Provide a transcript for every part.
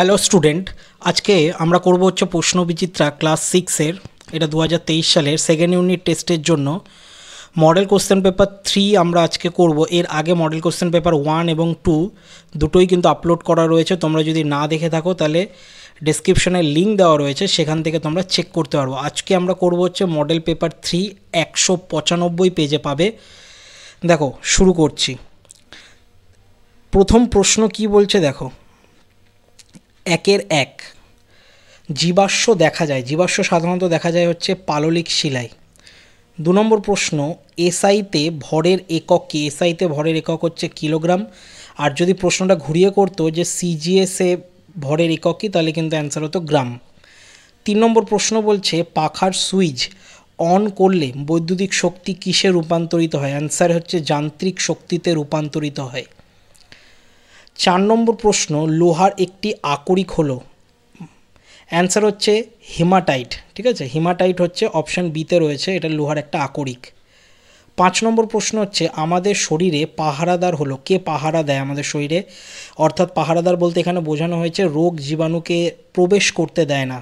hello student আজকে আমরা করব হচ্ছে প্রশ্নবিচিত্রা ক্লাস সিক্সের এটা দু সালের সেকেন্ড ইউনিট টেস্টের জন্য মডেল কোশ্চেন পেপার থ্রি আমরা আজকে করব এর আগে মডেল কোশ্চেন পেপার ওয়ান এবং টু দুটোই কিন্তু আপলোড করা রয়েছে তোমরা যদি না দেখে থাকো তাহলে ডিসক্রিপশানে লিঙ্ক দেওয়া রয়েছে সেখান থেকে তোমরা চেক করতে পারবো আজকে আমরা করব হচ্ছে মডেল পেপার থ্রি একশো পঁচানব্বই পেজে পাবে দেখো শুরু করছি প্রথম প্রশ্ন কি বলছে দেখো একের এক জীবাশ্ম দেখা যায় জীবাশ্ম সাধারণত দেখা যায় হচ্ছে পাললিক শিলায় দু নম্বর প্রশ্ন এসআইতে ভরের একক কি এসআইতে ভরের একক হচ্ছে কিলোগ্রাম আর যদি প্রশ্নটা ঘুরিয়ে করতো যে সিজিএসএ ভরের একক কি তাহলে কিন্তু অ্যান্সার হতো গ্রাম তিন নম্বর প্রশ্ন বলছে পাখার সুইচ অন করলে বৈদ্যুতিক শক্তি কিসে রূপান্তরিত হয় অ্যান্সার হচ্ছে যান্ত্রিক শক্তিতে রূপান্তরিত হয় চার নম্বর প্রশ্ন লোহার একটি আকরিক হলো অ্যান্সার হচ্ছে হিমাটাইট ঠিক আছে হিমাটাইট হচ্ছে অপশান বিতে রয়েছে এটা লোহার একটা আকরিক পাঁচ নম্বর প্রশ্ন হচ্ছে আমাদের শরীরে পাহারাদার হলো কে পাহারা দেয় আমাদের শরীরে অর্থাৎ পাহারাদার বলতে এখানে বোঝানো হয়েছে রোগ জীবাণুকে প্রবেশ করতে দেয় না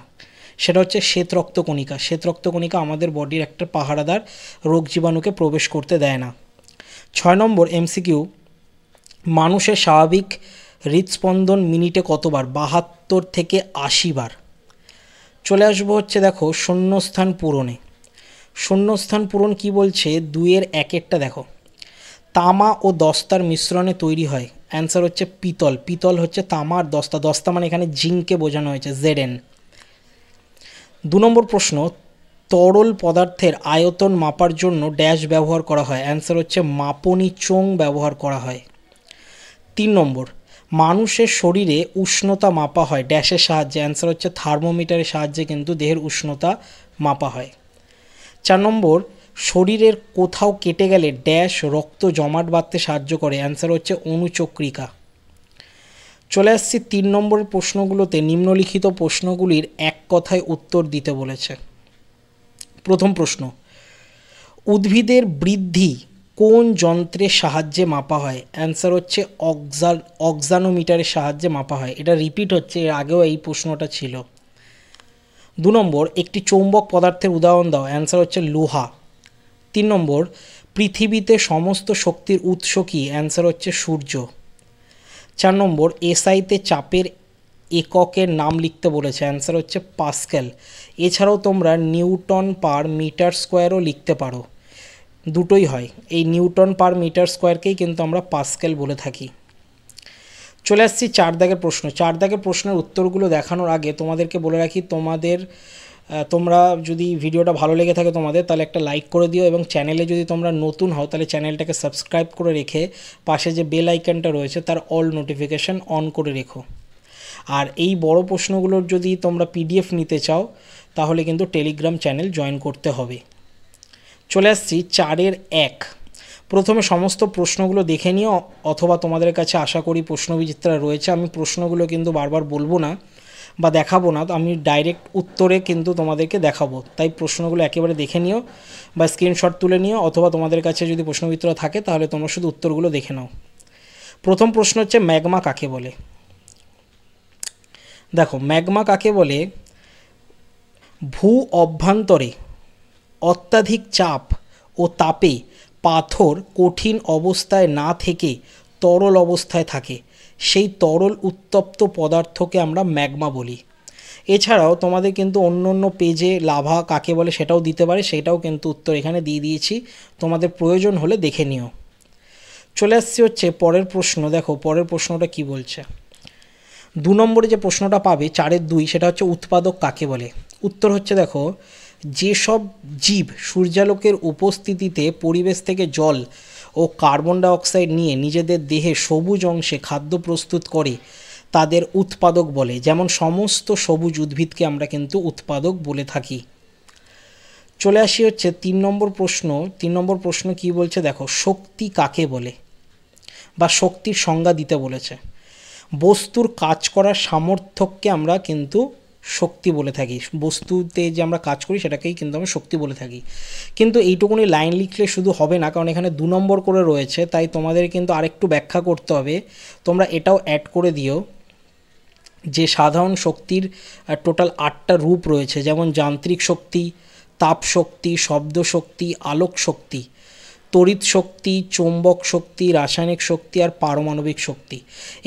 সেটা হচ্ছে শ্বেত রক্তকণিকা শ্বেত রক্তকণিকা আমাদের বডির একটা পাহারাদার রোগ জীবাণুকে প্রবেশ করতে দেয় না ছয় নম্বর এমসিকিউ মানুষের স্বাভাবিক হৃদস্পন্দন মিনিটে কতবার বাহাত্তর থেকে আশি বার চলে আসবো হচ্ছে দেখো শূন্যস্থান পূরণে শূন্যস্থান পূরণ কি বলছে দুইয়ের এক একটা দেখো তামা ও দস্তার মিশ্রণে তৈরি হয় অ্যান্সার হচ্ছে পিতল পিতল হচ্ছে তামা আর দস্তা দস্তা মানে এখানে জিঙ্কে বোঝানো হয়েছে জেডেন দু নম্বর প্রশ্ন তরল পদার্থের আয়তন মাপার জন্য ড্যাশ ব্যবহার করা হয় অ্যান্সার হচ্ছে মাপনি চোং ব্যবহার করা হয় তিন নম্বর মানুষের শরীরে উষ্ণতা মাপা হয় ড্যাশের সাহায্যে অ্যান্সার হচ্ছে থার্মোমিটারের সাহায্যে কিন্তু দেহের উষ্ণতা মাপা হয় চার নম্বর শরীরের কোথাও কেটে গেলে ড্যাশ রক্ত জমাট বাঁধতে সাহায্য করে অ্যান্সার হচ্ছে অনুচক্রিকা চলে আসছি তিন নম্বরের প্রশ্নগুলোতে নিম্নলিখিত প্রশ্নগুলির এক কথায় উত্তর দিতে বলেছে প্রথম প্রশ্ন উদ্ভিদের বৃদ্ধি কোন যন্ত্রের সাহায্যে মাপা হয় অ্যান্সার হচ্ছে অক্সা অক্সানোমিটারের সাহায্যে মাপা হয় এটা রিপিট হচ্ছে এর আগেও এই প্রশ্নটা ছিল দু নম্বর একটি চৌম্বক পদার্থের উদাহরণ দাও অ্যান্সার হচ্ছে লোহা তিন নম্বর পৃথিবীতে সমস্ত শক্তির উৎস কী অ্যান্সার হচ্ছে সূর্য চার নম্বর এসআইতে চাপের এককের নাম লিখতে বলেছে অ্যান্সার হচ্ছে পাস্কেল এছাড়াও তোমরা নিউটন পার মিটার স্কোয়ারও লিখতে পারো দুটোই হয় এই নিউটন পার মিটার স্কোয়ারকেই কিন্তু আমরা পাসকেল বলে থাকি চলে আসছি চার দাগের প্রশ্ন চার দাগের প্রশ্নের উত্তরগুলো দেখানোর আগে তোমাদেরকে বলে রাখি তোমাদের তোমরা যদি ভিডিওটা ভালো লেগে থাকে তোমাদের তাহলে একটা লাইক করে দিও এবং চ্যানেলে যদি তোমরা নতুন হও তাহলে চ্যানেলটাকে সাবস্ক্রাইব করে রেখে পাশে যে বেল আইকনটা রয়েছে তার অল নোটিফিকেশান অন করে রেখো আর এই বড় প্রশ্নগুলোর যদি তোমরা পিডিএফ নিতে চাও তাহলে কিন্তু টেলিগ্রাম চ্যানেল জয়েন করতে হবে চলে আসছি চারের এক প্রথমে সমস্ত প্রশ্নগুলো দেখে নিও অথবা তোমাদের কাছে আশা করি প্রশ্নবিচিত্রা রয়েছে আমি প্রশ্নগুলো কিন্তু বারবার বলবো না বা দেখাবো না আমি ডাইরেক্ট উত্তরে কিন্তু তোমাদেরকে দেখাবো তাই প্রশ্নগুলো একেবারে দেখে নিও বা স্ক্রিনশট তুলে নিও অথবা তোমাদের কাছে যদি প্রশ্নবিত্র থাকে তাহলে তোমরা শুধু উত্তরগুলো দেখে নাও প্রথম প্রশ্ন হচ্ছে ম্যাগমা কাকে বলে দেখো ম্যাগমা কাকে বলে ভূ অভ্যন্তরে অত্যাধিক চাপ ও তাপে পাথর কঠিন অবস্থায় না থেকে তরল অবস্থায় থাকে সেই তরল উত্তপ্ত পদার্থকে আমরা ম্যাগমা বলি এছাড়াও তোমাদের কিন্তু অন্য অন্য পেজে লাভা কাকে বলে সেটাও দিতে পারে সেটাও কিন্তু উত্তর এখানে দিয়ে দিয়েছি তোমাদের প্রয়োজন হলে দেখে নিও চলে আসছি হচ্ছে পরের প্রশ্ন দেখো পরের প্রশ্নটা কি বলছে দু নম্বরে যে প্রশ্নটা পাবে চারের দুই সেটা হচ্ছে উৎপাদক কাকে বলে উত্তর হচ্ছে দেখো যেসব জীব সূর্যালোকের উপস্থিতিতে পরিবেশ থেকে জল ও কার্বন ডাইঅক্সাইড নিয়ে নিজেদের দেহে সবুজ অংশে খাদ্য প্রস্তুত করে তাদের উৎপাদক বলে যেমন সমস্ত সবুজ উদ্ভিদকে আমরা কিন্তু উৎপাদক বলে থাকি চলে আসি হচ্ছে তিন নম্বর প্রশ্ন তিন নম্বর প্রশ্ন কি বলছে দেখো শক্তি কাকে বলে বা শক্তির সংজ্ঞা দিতে বলেছে বস্তুর কাজ করার সামর্থ্যকে আমরা কিন্তু শক্তি বলে থাকি বস্তুতে যে আমরা কাজ করি সেটাকেই কিন্তু আমরা শক্তি বলে থাকি কিন্তু এইটুকুনি লাইন লিখলে শুধু হবে না কারণ এখানে দু নম্বর করে রয়েছে তাই তোমাদের কিন্তু আরেকটু ব্যাখ্যা করতে হবে তোমরা এটাও অ্যাড করে দিও যে সাধারণ শক্তির টোটাল আটটা রূপ রয়েছে যেমন যান্ত্রিক শক্তি তাপ শক্তি শব্দ শক্তি আলোক শক্তি তড়িৎ শক্তি চৌম্বক শক্তি রাসায়নিক শক্তি আর পারমাণবিক শক্তি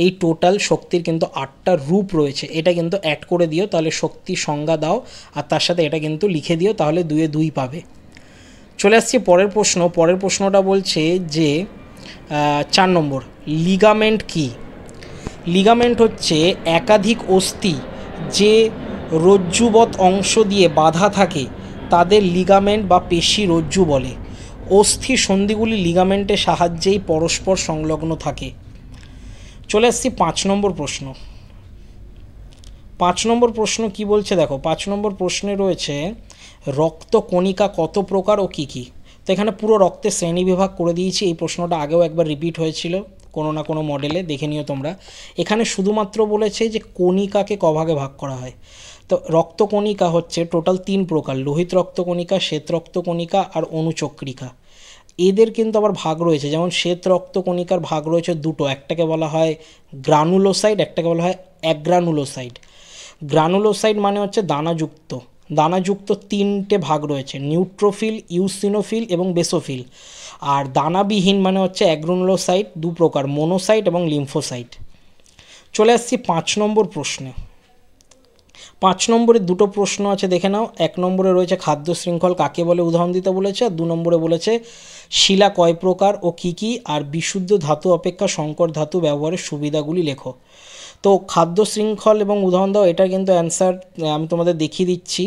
এই টোটাল শক্তির কিন্তু আটটা রূপ রয়েছে এটা কিন্তু অ্যাড করে দিও তাহলে শক্তি সংজ্ঞা দাও আর তার সাথে এটা কিন্তু লিখে দিও তাহলে দুয়ে দুই পাবে চলে আসছি পরের প্রশ্ন পরের প্রশ্নটা বলছে যে চার নম্বর লিগামেন্ট কি লিগামেন্ট হচ্ছে একাধিক অস্থি যে রজ্জুবৎ অংশ দিয়ে বাধা থাকে তাদের লিগামেন্ট বা পেশি রজ্জু বলে অস্থি সন্ধিগুলি লিগামেন্টের সাহায্যেই পরস্পর সংলগ্ন থাকে চলে আসছি পাঁচ নম্বর প্রশ্ন পাঁচ নম্বর প্রশ্ন কি বলছে দেখো পাঁচ নম্বর প্রশ্নে রয়েছে রক্তকণিকা কত প্রকার ও কি কি তো এখানে পুরো রক্তের শ্রেণীবিভাগ করে দিয়েছি এই প্রশ্নটা আগেও একবার রিপিট হয়েছিল কোনো না কোনো মডেলে দেখে নিও তোমরা এখানে শুধুমাত্র বলেছে যে কণিকাকে কভাগে ভাগ করা হয় তো রক্তকণিকা হচ্ছে টোটাল তিন প্রকার লোহিত রক্তকণিকা শ্বেত রক্তকণিকা আর অনুচক্রিকা এদের কিন্তু আবার ভাগ রয়েছে যেমন শ্বেত রক্তকণিকার ভাগ রয়েছে দুটো একটাকে বলা হয় গ্রানুলোসাইড একটাকে বলা হয় অ্যাগ্রানুলোসাইড গ্রানুলোসাইড মানে হচ্ছে দানাযুক্ত দানাযুক্ত তিনটে ভাগ রয়েছে নিউট্রোফিল ইউসিনোফিল এবং বেসোফিল আর দানাবিহীন মানে হচ্ছে অ্যাগ্রোনোলোসাইট দু প্রকার মোনোসাইট এবং লিম্ফোসাইট চলে আসছি পাঁচ নম্বর প্রশ্নে পাঁচ নম্বরে দুটো প্রশ্ন আছে দেখে নাও এক নম্বরে রয়েছে খাদ্য শৃঙ্খল কাকে বলে উদাহরণ দিতে বলেছে আর দু নম্বরে বলেছে শিলা কয় প্রকার ও কি কি আর বিশুদ্ধ ধাতু অপেক্ষা সংকর ধাতু ব্যবহারের সুবিধাগুলি লেখো তো খাদ্য শৃঙ্খল এবং উদাহরণ দাও এটা কিন্তু অ্যান্সার আমি তোমাদের দেখিয়ে দিচ্ছি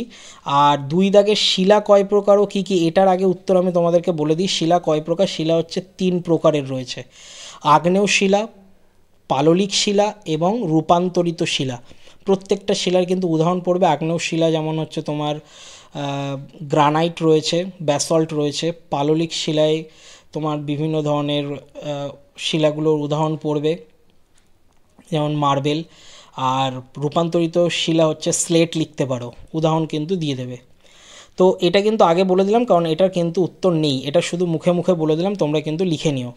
আর দুই দাগের শিলা কয় প্রকার ও কী কী এটার আগে উত্তর আমি তোমাদেরকে বলে দিই শিলা কয় প্রকার শিলা হচ্ছে তিন প্রকারের রয়েছে আগ্নেয় শিলা পাললিক শিলা এবং রূপান্তরিত শিলা প্রত্যেকটা শিলার কিন্তু উদাহরণ পড়বে আগ্নেয় শিলা যেমন হচ্ছে তোমার গ্রানাইট রয়েছে ব্যাসল্ট রয়েছে পাললিক শিলায় তোমার বিভিন্ন ধরনের শিলাগুলোর উদাহরণ পড়বে যেমন মার্বেল আর রূপান্তরিত শিলা হচ্ছে স্লেট লিখতে পারো উদাহরণ কিন্তু দিয়ে দেবে তো এটা কিন্তু আগে বলে দিলাম কারণ এটার কিন্তু উত্তর নেই এটা শুধু মুখে মুখে বলে দিলাম তোমরা কিন্তু লিখে নিও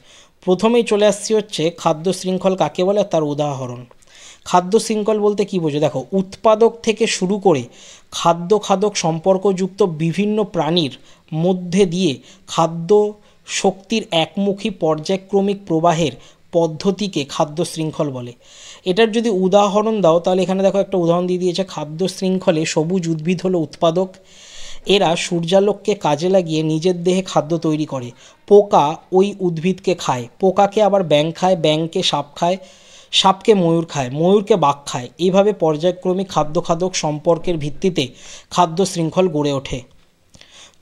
প্রথমেই চলে আসছি হচ্ছে খাদ্য শৃঙ্খল কাকে বলে তার উদাহরণ খাদ্য শৃঙ্খল বলতে কি বোঝো দেখো উৎপাদক থেকে শুরু করে খাদ্য খাদক সম্পর্কযুক্ত বিভিন্ন প্রাণীর মধ্যে দিয়ে খাদ্য শক্তির একমুখী পর্যায়ক্রমিক প্রবাহের পদ্ধতিকে খাদ্য শৃঙ্খল বলে এটার যদি উদাহরণ দাও তাহলে এখানে দেখো একটা উদাহরণ দিয়ে দিয়েছে খাদ্য শৃঙ্খলে সবুজ উদ্ভিদ হলো উৎপাদক এরা সূর্যালোককে কাজে লাগিয়ে নিজের দেহে খাদ্য তৈরি করে পোকা ওই উদ্ভিদকে খায় পোকাকে আবার ব্যাং খায় ব্যাংকে সাপ খায় সাপকে ময়ূর খায় ময়ূরকে বাঘ খায় এইভাবে পর্যায়ক্রমিক খাদ্য খাদক সম্পর্কের ভিত্তিতে খাদ্য শৃঙ্খল গড়ে ওঠে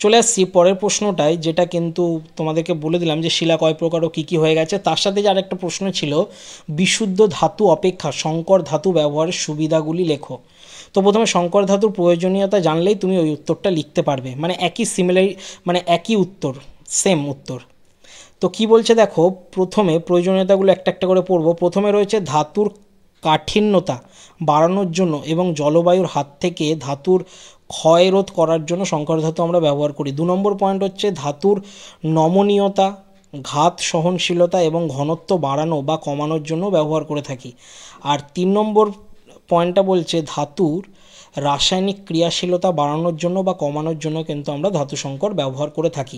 চলে আসছি পরের প্রশ্নটায় যেটা কিন্তু তোমাদেরকে বলে দিলাম যে শিলা কয় প্রকার ও কী কী হয়ে গেছে তার সাথে যে আরেকটা প্রশ্ন ছিল বিশুদ্ধ ধাতু অপেক্ষা শঙ্কর ধাতু ব্যবহারের সুবিধাগুলি লেখো তো প্রথমে শঙ্কর ধাতুর প্রয়োজনীয়তা জানলেই তুমি ওই উত্তরটা লিখতে পারবে মানে একই সিমিলারি মানে একই উত্তর সেম উত্তর তো কি বলছে দেখো প্রথমে প্রয়োজনীয়তাগুলো একটা একটা করে পড়ব প্রথমে রয়েছে ধাতুর কাঠিন্যতা বাড়ানোর জন্য এবং জলবায়ুর হাত থেকে ধাতুর ক্ষয় রোধ করার জন্য সংকর ধাতু আমরা ব্যবহার করি দু নম্বর পয়েন্ট হচ্ছে ধাতুর নমনীয়তা ঘাত সহনশীলতা এবং ঘনত্ব বাড়ানো বা কমানোর জন্য ব্যবহার করে থাকি আর তিন নম্বর পয়েন্টটা বলছে ধাতুর রাসায়নিক ক্রিয়াশীলতা বাড়ানোর জন্য বা কমানোর জন্য কিন্তু আমরা ধাতু সংকর ব্যবহার করে থাকি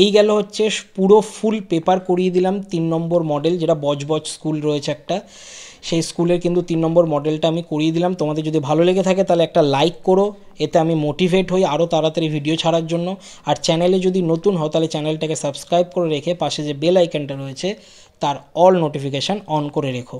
এই গেল হচ্ছে পুরো ফুল পেপার করিয়ে দিলাম তিন নম্বর মডেল যেটা বজবজ স্কুল রয়েছে একটা সেই স্কুলের কিন্তু তিন নম্বর মডেলটা আমি করিয়ে দিলাম তোমাদের যদি ভালো লেগে থাকে তাহলে একটা লাইক করো এতে আমি মোটিভেট হই আরও তাড়াতাড়ি ভিডিও ছাড়ার জন্য আর চ্যানেলে যদি নতুন হও তাহলে চ্যানেলটাকে সাবস্ক্রাইব করে রেখে পাশে যে বেল আইকনটা রয়েছে তার অল নোটিফিকেশান অন করে রেখো